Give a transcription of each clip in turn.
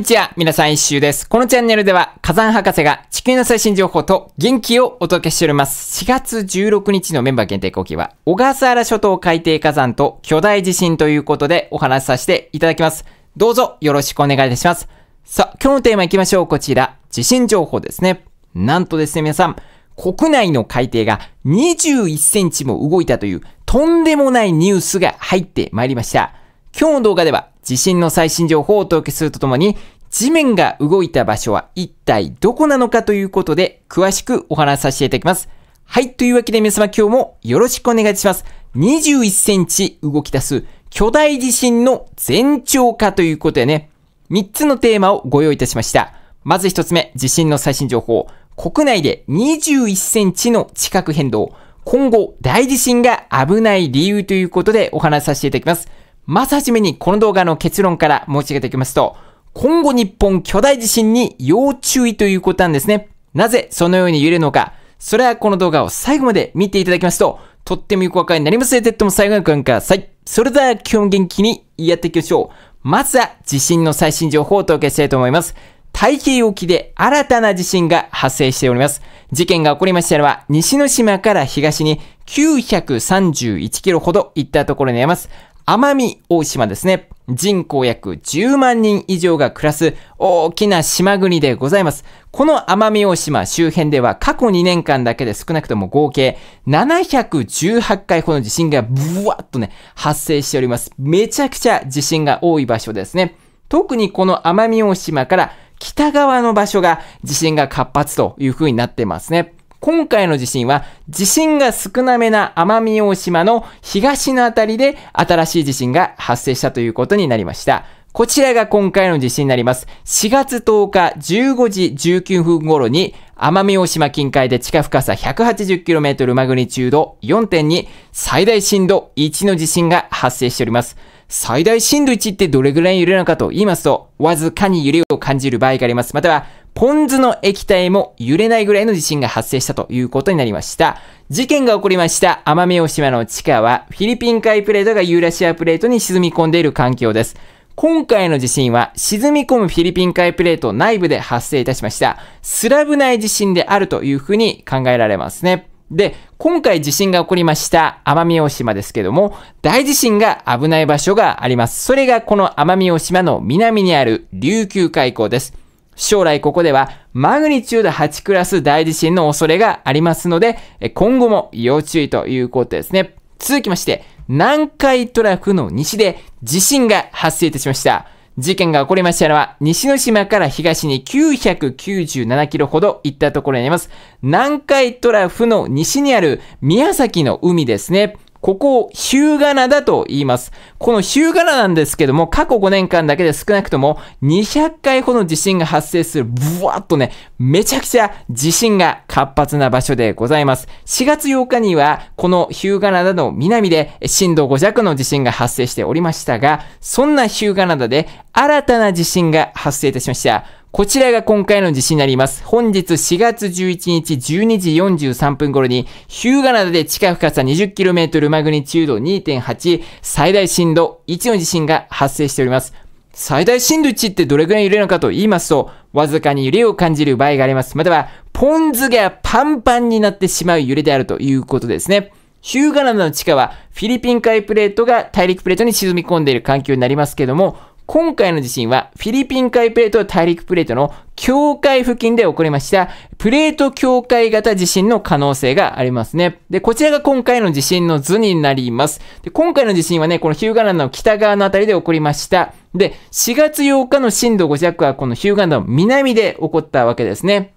にちは、皆さん一周です。このチャンネルでは、火山博士が地球の最新情報と元気をお届けしております。4月16日のメンバー限定後期は、小笠原諸島海底火山と巨大地震ということでお話しさせていただきます。どうぞよろしくお願いいたします。さあ、今日のテーマ行きましょう。こちら、地震情報ですね。なんとですね、皆さん、国内の海底が21センチも動いたというとんでもないニュースが入ってまいりました。今日の動画では地震の最新情報をお届けするとともに、地面が動いた場所は一体どこなのかということで、詳しくお話しさせていただきます。はい、というわけで皆様今日もよろしくお願いします。21センチ動き出す巨大地震の前兆化ということでね、3つのテーマをご用意いたしました。まず1つ目、地震の最新情報。国内で21センチの地殻変動。今後、大地震が危ない理由ということでお話しさせていただきます。まずはじめにこの動画の結論から申し上げておきますと、今後日本巨大地震に要注意ということなんですね。なぜそのように揺れるのか、それはこの動画を最後まで見ていただきますと、とってもよくわかりになりますので、とも最後までご覧ください。それでは基本元気にやっていきましょう。まずは地震の最新情報をお届けしたいと思います。太平洋沖で新たな地震が発生しております。事件が起こりましたのは、西の島から東に931キロほど行ったところにあります。奄美大島ですね。人口約10万人以上が暮らす大きな島国でございます。この奄美大島周辺では過去2年間だけで少なくとも合計718回この地震がブワッとね、発生しております。めちゃくちゃ地震が多い場所ですね。特にこの奄美大島から北側の場所が地震が活発という風になってますね。今回の地震は地震が少なめな奄美大島の東のあたりで新しい地震が発生したということになりました。こちらが今回の地震になります。4月10日15時19分頃に奄美大島近海で地下深さ 180km マグニチュード4.2最大震度1の地震が発生しております。最大震度1ってどれぐらい揺れるのかと言いますと、わずかに揺れを感じる場合があります。またはポン酢の液体も揺れないぐらいの地震が発生したということになりました。事件が起こりました奄美大島の地下はフィリピン海プレートがユーラシアプレートに沈み込んでいる環境です。今回の地震は沈み込むフィリピン海プレート内部で発生いたしました。スラブ内地震であるというふうに考えられますね。で、今回地震が起こりました奄美大島ですけども、大地震が危ない場所があります。それがこの奄美大島の南にある琉球海溝です。将来ここではマグニチュード8クラス大地震の恐れがありますので、今後も要注意ということですね。続きまして、南海トラフの西で地震が発生いたしました。事件が起こりましたのは、西之島から東に997キロほど行ったところにあります。南海トラフの西にある宮崎の海ですね。ここをヒューガナだと言います。このヒューガナなんですけども、過去5年間だけで少なくとも200回ほど地震が発生する、ブワーっとね、めちゃくちゃ地震が活発な場所でございます。4月8日には、このヒューガナダの南で震度5弱の地震が発生しておりましたが、そんなヒューガナダで新たな地震が発生いたしました。こちらが今回の地震になります。本日4月11日12時43分頃に、ヒューガナダで地下深さ 20km マグニチュード2.8、最大震度1の地震が発生しております。最大震度1ってどれくらい揺れるのかと言いますと、わずかに揺れを感じる場合があります。または、ポン酢がパンパンになってしまう揺れであるということですね。ヒューガナダの地下は、フィリピン海プレートが大陸プレートに沈み込んでいる環境になりますけども、今回の地震はフィリピン海プレート大陸プレートの境界付近で起こりましたプレート境界型地震の可能性がありますね。で、こちらが今回の地震の図になります。で、今回の地震はね、このヒューガランの北側のあたりで起こりました。で、4月8日の震度5弱はこのヒューガンの南で起こったわけですね。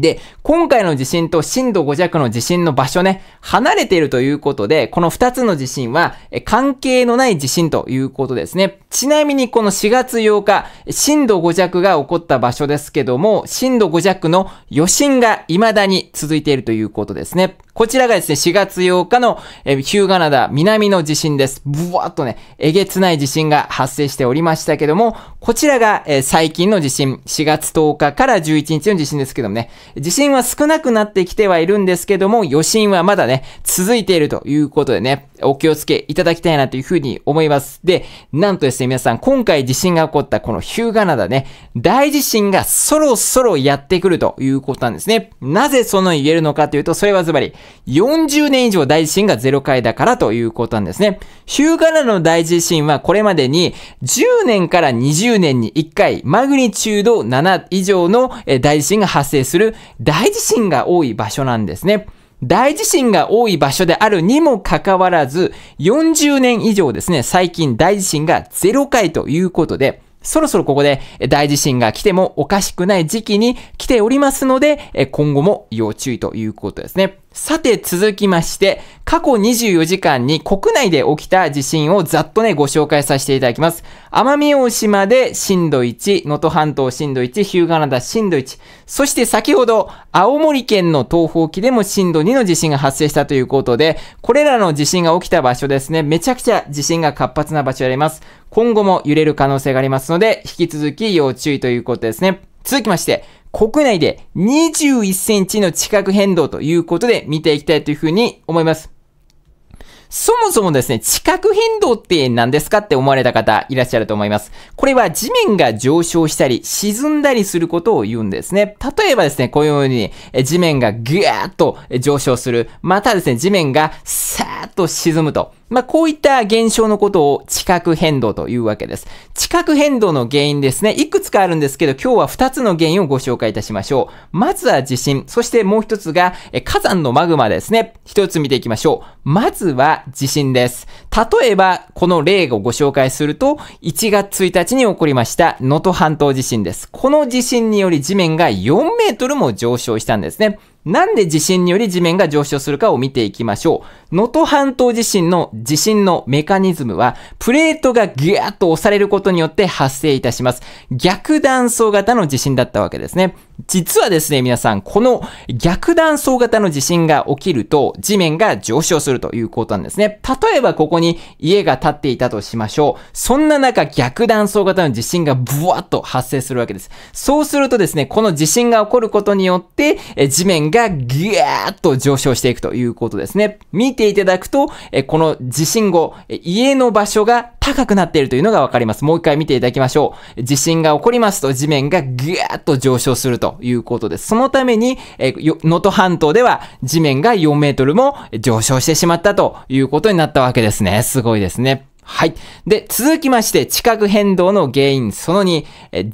で、今回の地震と震度5弱の地震の場所ね、離れているということで、この2つの地震は関係のない地震ということですね。ちなみにこの4月8日、震度5弱が起こった場所ですけども、震度5弱の余震が未だに続いているということですね。こちらがですね、4月8日のヒューガナダ南の地震です。ブワーっとね、えげつない地震が発生しておりましたけども、こちらが最近の地震、4月10日から11日の地震ですけどもね、地震は少なくなってきてはいるんですけども、余震はまだね、続いているということでね、お気をつけいただきたいなというふうに思います。で、なんとですね、皆さん、今回地震が起こったこの日向灘ね、大地震がそろそろやってくるということなんですね。なぜその言えるのかというと、それはズバリ、40年以上大地震が0回だからということなんですね。日向灘の大地震はこれまでに10年から20年に1回、マグニチュード7以上の大地震が発生する大地震が多い場所なんですね。大地震が多い場所であるにもかかわらず、40年以上ですね、最近大地震が0回ということで、そろそろここで大地震が来てもおかしくない時期に来ておりますので、今後も要注意ということですね。さて続きまして、過去24時間に国内で起きた地震をざっとね、ご紹介させていただきます。奄美大島で震度1、能登半島震度1、日向灘震度1、そして先ほど青森県の東方沖でも震度2の地震が発生したということで、これらの地震が起きた場所ですね、めちゃくちゃ地震が活発な場所であります。今後も揺れる可能性がありますので、引き続き要注意ということですね。続きまして、国内で21センチの地殻変動ということで見ていきたいというふうに思います。そもそもですね、地殻変動って何ですかって思われた方いらっしゃると思います。これは地面が上昇したり沈んだりすることを言うんですね。例えばですね、こういうように地面がぐーっと上昇する。またですね、地面がさーっと沈むと。まあ、こういった現象のことを地殻変動というわけです。地殻変動の原因ですね。いくつかあるんですけど、今日は2つの原因をご紹介いたしましょう。まずは地震。そしてもう1つが、え火山のマグマですね。1つ見ていきましょう。まずは地震です。例えば、この例をご紹介すると、1月1日に起こりました能登半島地震です。この地震により地面が4メートルも上昇したんですね。なんで地震により地面が上昇するかを見ていきましょう。能登半島地震の地震のメカニズムは、プレートがギューッと押されることによって発生いたします。逆断層型の地震だったわけですね。実はですね、皆さん、この逆断層型の地震が起きると、地面が上昇するということなんですね。例えばここに家が建っていたとしましょう。そんな中、逆断層型の地震がブワッと発生するわけです。そうするとですね、この地震が起こることによって、地面ががギューッと上昇していくということですね。見ていただくと、えこの地震後、家の場所が高くなっているというのがわかります。もう一回見ていただきましょう。地震が起こりますと地面がギャーッと上昇するということです。そのために、え能登半島では地面が4メートルも上昇してしまったということになったわけですね。すごいですね。はい。で、続きまして、地殻変動の原因、その2、え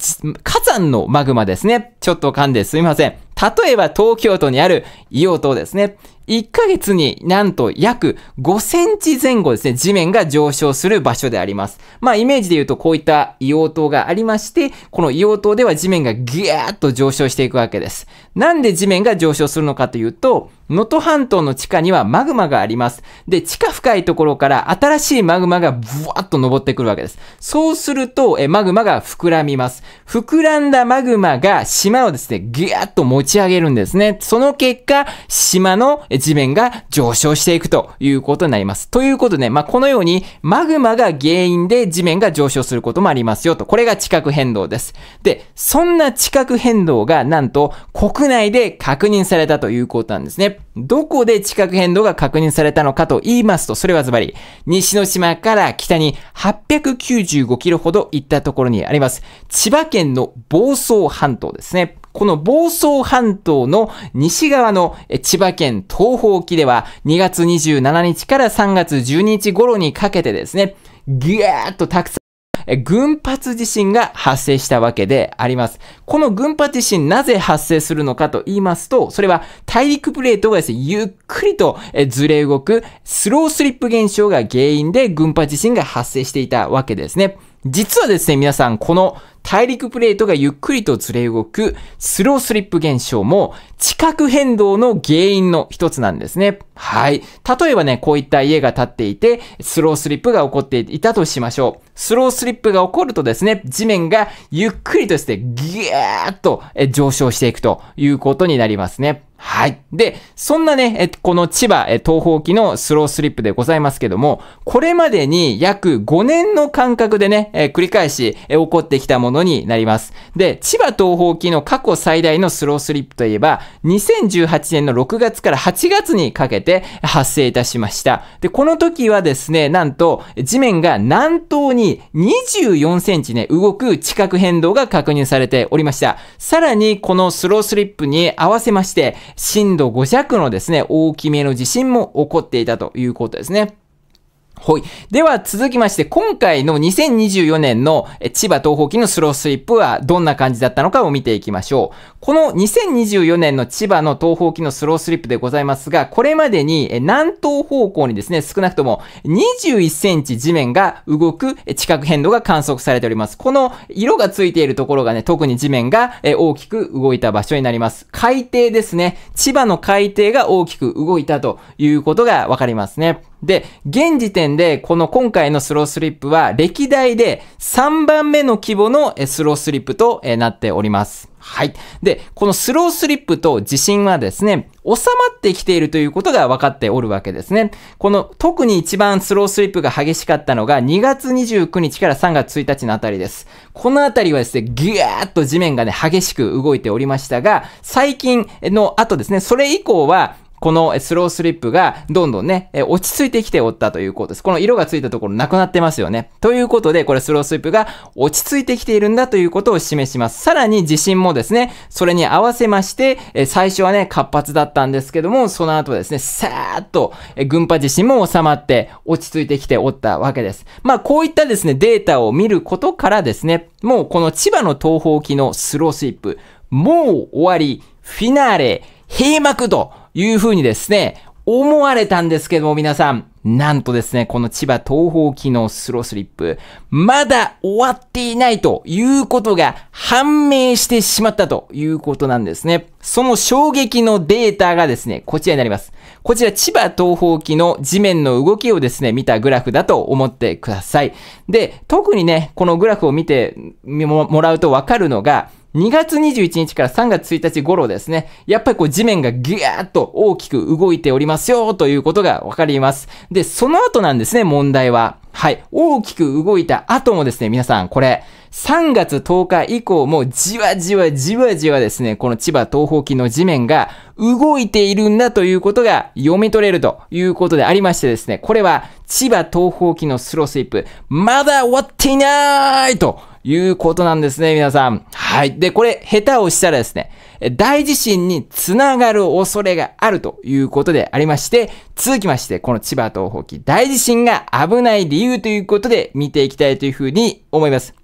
火山のマグマですね。ちょっと噛んですみません。例えば東京都にある硫黄島ですね。1ヶ月になんと約5センチ前後ですね、地面が上昇する場所であります。まあイメージで言うとこういった硫黄島がありまして、この硫黄島では地面がギューッと上昇していくわけです。なんで地面が上昇するのかというと、能登半島の地下にはマグマがあります。で、地下深いところから新しいマグマがブワッと登ってくるわけです。そうすると、えマグマが膨らみます。膨らんだマグマが島をですね、ギャーッと持ち上げるんですね。その結果、島の地面が上昇していくということになります。ということで、まあ、このようにマグマが原因で地面が上昇することもありますよと。これが地殻変動です。で、そんな地殻変動がなんと国内で確認されたということなんですね。どこで地殻変動が確認されたのかと言いますと、それはズバリ、西之島から北に895キロほど行ったところにあります、千葉県の房総半島ですね。この房総半島の西側の千葉県東方沖では2月27日から3月12日頃にかけてですね、ぎゅーっとたくさん群発地震が発生したわけであります。この群発地震なぜ発生するのかと言いますと、それは大陸プレートがですね、ゆっくりとずれ動くスロースリップ現象が原因で群発地震が発生していたわけですね。実はですね、皆さん、この大陸プレートがゆっくりとずれ動くスロースリップ現象も地殻変動の原因の一つなんですね。はい。例えばね、こういった家が建っていて、スロースリップが起こっていたとしましょう。スロースリップが起こるとですね、地面がゆっくりとしてギャーッと上昇していくということになりますね。はい。で、そんなね、えこの千葉え東方機のスロースリップでございますけども、これまでに約5年の間隔でね、え繰り返しえ起こってきたものになります。で、千葉東方機の過去最大のスロースリップといえば、2018年の6月から8月にかけて発生いたしました。で、この時はですね、なんと地面が南東に24センチね、動く地殻変動が確認されておりました。さらに、このスロースリップに合わせまして、震度5弱のですね、大きめの地震も起こっていたということですね。ほい。では続きまして、今回の2024年の千葉東方期のスロースリップはどんな感じだったのかを見ていきましょう。この2024年の千葉の東方期のスロースリップでございますが、これまでに南東方向にですね、少なくとも21センチ地面が動く地殻変動が観測されております。この色がついているところがね、特に地面が大きく動いた場所になります。海底ですね。千葉の海底が大きく動いたということがわかりますね。で、現時点でこの今回のスロースリップは歴代で3番目の規模のスロースリップとなっております。はい。で、このスロースリップと地震はですね、収まってきているということが分かっておるわけですね。この特に一番スロースリップが激しかったのが2月29日から3月1日のあたりです。このあたりはですね、ギューッと地面がね、激しく動いておりましたが、最近の後ですね、それ以降はこのスロースリップがどんどんね、落ち着いてきておったということです。この色がついたところなくなってますよね。ということで、これスロースリップが落ち着いてきているんだということを示します。さらに地震もですね、それに合わせまして、最初はね、活発だったんですけども、その後ですね、さーっと群波地震も収まって落ち着いてきておったわけです。まあ、こういったですね、データを見ることからですね、もうこの千葉の東方沖のスロースリップ、もう終わり、フィナーレ、閉幕と、いうふうにですね、思われたんですけども皆さん、なんとですね、この千葉東方機能スロースリップ、まだ終わっていないということが判明してしまったということなんですね。その衝撃のデータがですね、こちらになります。こちら千葉東方機の地面の動きをですね、見たグラフだと思ってください。で、特にね、このグラフを見てもらうとわかるのが、2月21日から3月1日頃ですね、やっぱりこう地面がギューっと大きく動いておりますよということがわかります。で、その後なんですね、問題は。はい。大きく動いた後もですね、皆さん、これ、3月10日以降もじわじわじわじわですね、この千葉東方機の地面が動いているんだということが読み取れるということでありましてですね、これは千葉東方機のスロースイープ、まだ終わっていないということなんですね、皆さん。はい。で、これ、下手をしたらですね、大地震につながる恐れがあるということでありまして、続きまして、この千葉東方記大地震が危ない理由ということで見ていきたいというふうに思います。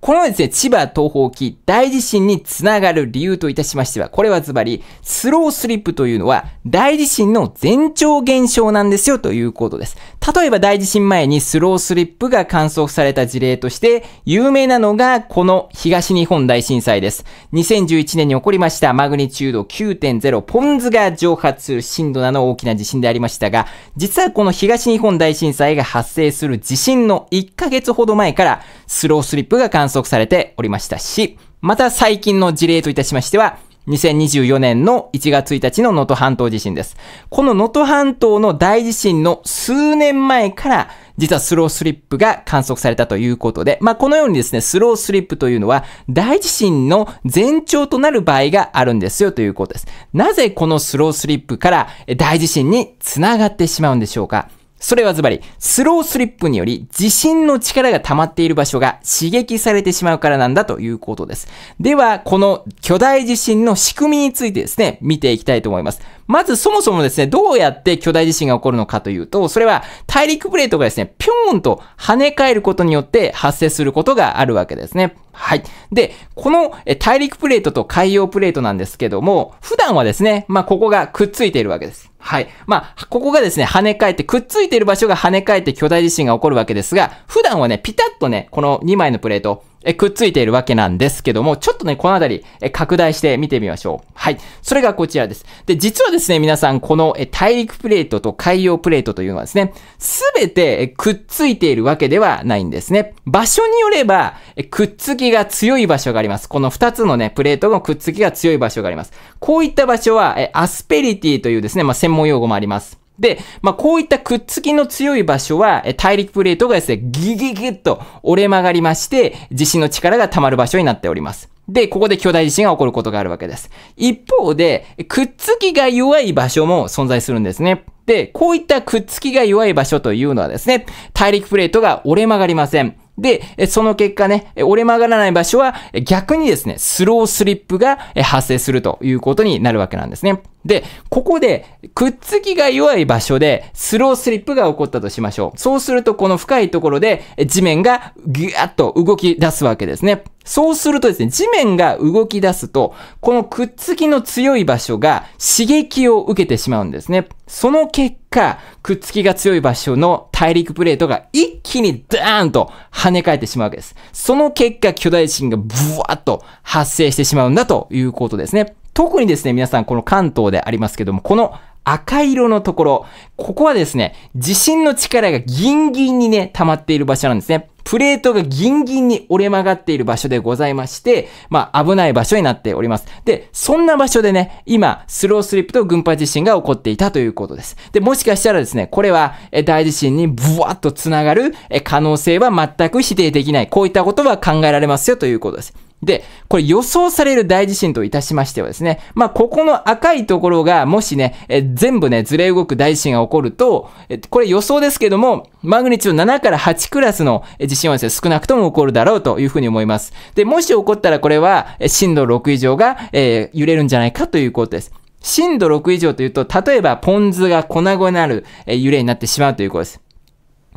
このですね、千葉東方沖大地震につながる理由といたしましては、これはズバリ、スロースリップというのは大地震の前兆現象なんですよということです。例えば大地震前にスロースリップが観測された事例として有名なのがこの東日本大震災です。2011年に起こりましたマグニチュード9.0ポンズが蒸発する震度7の大きな地震でありましたが、実はこの東日本大震災が発生する地震の1ヶ月ほど前からスロースリップが観測されておりましたし、また最近の事例といたしましては、2024年の1月1日の能登半島地震です。この能登半島の大地震の数年前から、実はスロースリップが観測されたということで、まあ、このようにですね、スロースリップというのは、大地震の前兆となる場合があるんですよということです。なぜこのスロースリップから大地震につながってしまうんでしょうかそれはズバリ、スロースリップにより地震の力が溜まっている場所が刺激されてしまうからなんだということです。では、この巨大地震の仕組みについてですね、見ていきたいと思います。まずそもそもですね、どうやって巨大地震が起こるのかというと、それは大陸プレートがですね、ぴょーんと跳ね返ることによって発生することがあるわけですね。はい。で、この大陸プレートと海洋プレートなんですけども、普段はですね、まあ、ここがくっついているわけです。はい。まあ、ここがですね、跳ね返って、くっついている場所が跳ね返って巨大地震が起こるわけですが、普段はね、ピタッとね、この2枚のプレート、え、くっついているわけなんですけども、ちょっとね、このあたり、え、拡大して見てみましょう。はい。それがこちらです。で、実はですね、皆さん、この、え、大陸プレートと海洋プレートというのはですね、すべて、え、くっついているわけではないんですね。場所によれば、え、くっつきが強い場所があります。この二つのね、プレートのくっつきが強い場所があります。こういった場所は、え、アスペリティというですね、まあ、専門用語もあります。で、まあ、こういったくっつきの強い場所は、大陸プレートがですね、ギギギッと折れ曲がりまして、地震の力が溜まる場所になっております。で、ここで巨大地震が起こることがあるわけです。一方で、くっつきが弱い場所も存在するんですね。で、こういったくっつきが弱い場所というのはですね、大陸プレートが折れ曲がりません。で、その結果ね、折れ曲がらない場所は逆にですね、スロースリップが発生するということになるわけなんですね。で、ここで、くっつきが弱い場所で、スロースリップが起こったとしましょう。そうすると、この深いところで、地面がギューッと動き出すわけですね。そうするとですね、地面が動き出すと、このくっつきの強い場所が刺激を受けてしまうんですね。その結果、くっつきが強い場所の大陸プレートが一気にダーンと跳ね返ってしまうわけです。その結果、巨大地震がブワーッと発生してしまうんだということですね。特にですね、皆さんこの関東でありますけども、この赤色のところ、ここはですね、地震の力がギンギンにね、溜まっている場所なんですね。プレートがギンギンに折れ曲がっている場所でございまして、まあ危ない場所になっております。で、そんな場所でね、今、スロースリップと群発地震が起こっていたということです。で、もしかしたらですね、これは大地震にブワッと繋がる可能性は全く否定できない。こういったことは考えられますよということです。で、これ予想される大地震といたしましてはですね、まあ、ここの赤いところが、もしね、え全部ね、ずれ動く大地震が起こると、えこれ予想ですけども、マグニチュード7から8クラスの地震はですね、少なくとも起こるだろうというふうに思います。で、もし起こったらこれは、震度6以上が、えー、揺れるんじゃないかということです。震度6以上というと、例えばポン酢が粉々なる、え揺れになってしまうということです。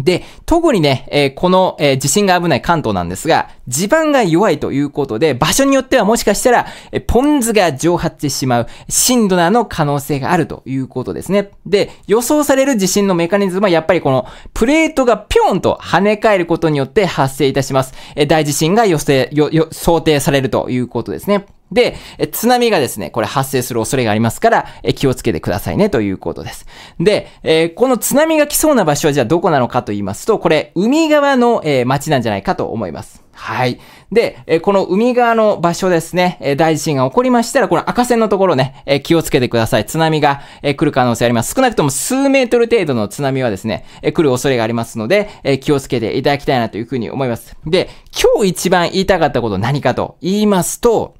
で、特にね、えー、この、えー、地震が危ない関東なんですが、地盤が弱いということで、場所によってはもしかしたら、えー、ポン酢が蒸発してしまう、震度なの可能性があるということですね。で、予想される地震のメカニズムは、やっぱりこの、プレートがピョンと跳ね返ることによって発生いたします。え大地震が予想、想定されるということですね。で、津波がですね、これ発生する恐れがありますから、気をつけてくださいねということです。で、えこの津波が来そうな場所はじゃあどこなのかと言いますと、これ、海側の、え町なんじゃないかと思います。はい。で、えこの海側の場所ですね、え大地震が起こりましたら、この赤線のところね、え気をつけてください。津波が、え来る可能性あります。少なくとも数メートル程度の津波はですね、え来る恐れがありますので、え気をつけていただきたいなというふうに思います。で、今日一番言いたかったこと何かと言いますと、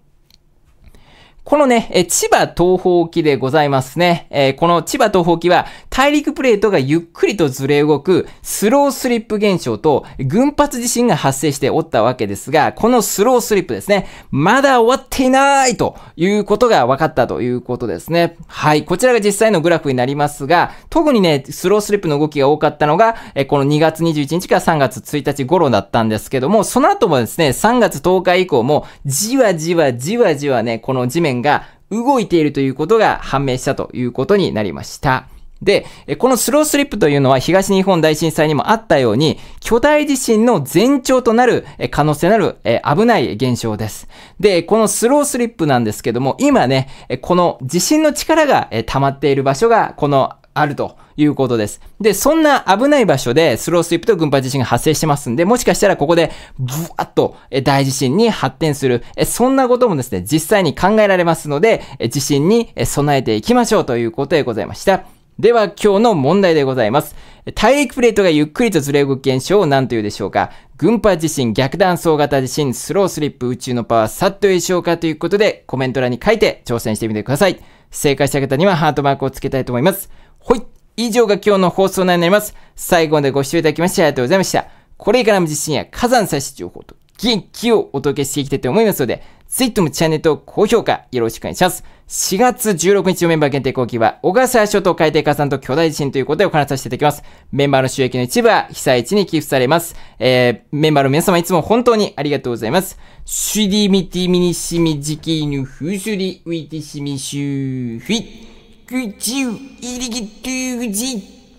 このね、え千葉東方沖でございますね。えー、この千葉東方沖は大陸プレートがゆっくりとずれ動くスロースリップ現象と群発地震が発生しておったわけですが、このスロースリップですね、まだ終わっていないということが分かったということですね。はい、こちらが実際のグラフになりますが、特にね、スロースリップの動きが多かったのが、えこの2月21日から3月1日頃だったんですけども、その後もですね、3月10日以降もじわじわじわじわね、この地面線が動いているということが判明したということになりました。で、このスロースリップというのは東日本大震災にもあったように、巨大地震の前兆となる可能性のある危ない現象です。で、このスロースリップなんですけども、今ね、この地震の力が溜まっている場所が、このあるということです。で、そんな危ない場所でスロースリップと群発地震が発生してますんで、もしかしたらここでブワッと大地震に発展する、そんなこともですね、実際に考えられますので、地震に備えていきましょうということでございました。では今日の問題でございます。大陸プレートがゆっくりとずれ動く現象を何というでしょうか群発地震、逆断層型地震、スロースリップ、宇宙のパワー、さっというでしょうかということでコメント欄に書いて挑戦してみてください。正解した方にはハートマークをつけたいと思います。ほい。以上が今日の放送内になります。最後までご視聴いただきましてありがとうございました。これからも地震や火山差し情報と元気をお届けしていきたいと思いますので、ぜひともチャンネルと高評価よろしくお願いします。4月16日のメンバー限定後期は、小笠原諸島海底火山と巨大地震ということでお話しさせていただきます。メンバーの収益の一部は被災地に寄付されます。えー、メンバーの皆様いつも本当にありがとうございます。シュディミティミニシミジキーヌフシュリウィティシミシューフィッ。Küçük ilgitüzi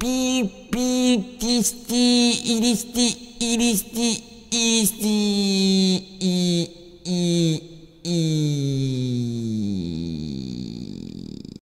bir bir disti ilisti ilisti ilisti i i i